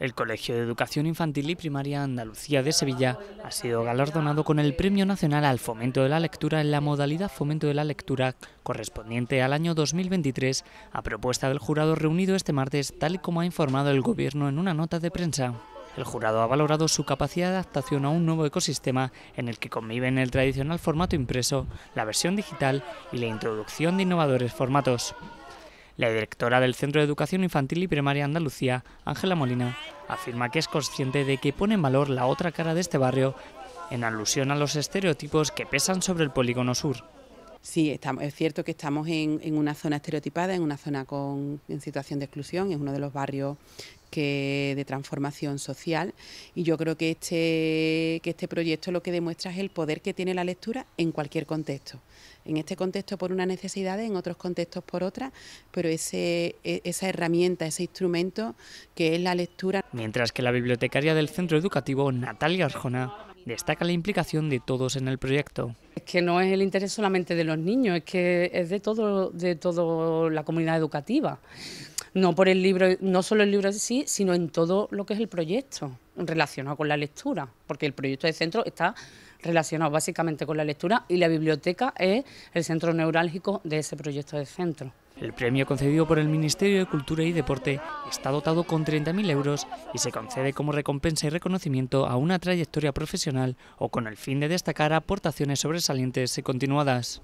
El Colegio de Educación Infantil y Primaria Andalucía de Sevilla ha sido galardonado con el Premio Nacional al Fomento de la Lectura en la modalidad Fomento de la Lectura correspondiente al año 2023 a propuesta del jurado reunido este martes tal y como ha informado el Gobierno en una nota de prensa. El jurado ha valorado su capacidad de adaptación a un nuevo ecosistema en el que conviven el tradicional formato impreso, la versión digital y la introducción de innovadores formatos. La directora del Centro de Educación Infantil y Primaria Andalucía, Ángela Molina, afirma que es consciente de que pone en valor la otra cara de este barrio en alusión a los estereotipos que pesan sobre el polígono sur. Sí, es cierto que estamos en, una zona estereotipada, en una zona con, en situación de exclusión, es uno de los barrios de transformación social y yo creo que este, que este proyecto lo que demuestra es el poder que tiene la lectura en cualquier contexto. En este contexto por una necesidad en otros contextos por otras, pero ese, e, esa herramienta, ese instrumento que es la lectura. Mientras que la bibliotecaria del centro educativo, Natalia Arjona, Destaca la implicación de todos en el proyecto. Es que no es el interés solamente de los niños, es que es de todo, de toda la comunidad educativa. No por el libro, no solo el libro en sí, sino en todo lo que es el proyecto relacionado con la lectura, porque el proyecto de centro está relacionado básicamente con la lectura y la biblioteca es el centro neurálgico de ese proyecto de centro. El premio concedido por el Ministerio de Cultura y Deporte está dotado con 30.000 euros y se concede como recompensa y reconocimiento a una trayectoria profesional o con el fin de destacar aportaciones sobresalientes y continuadas.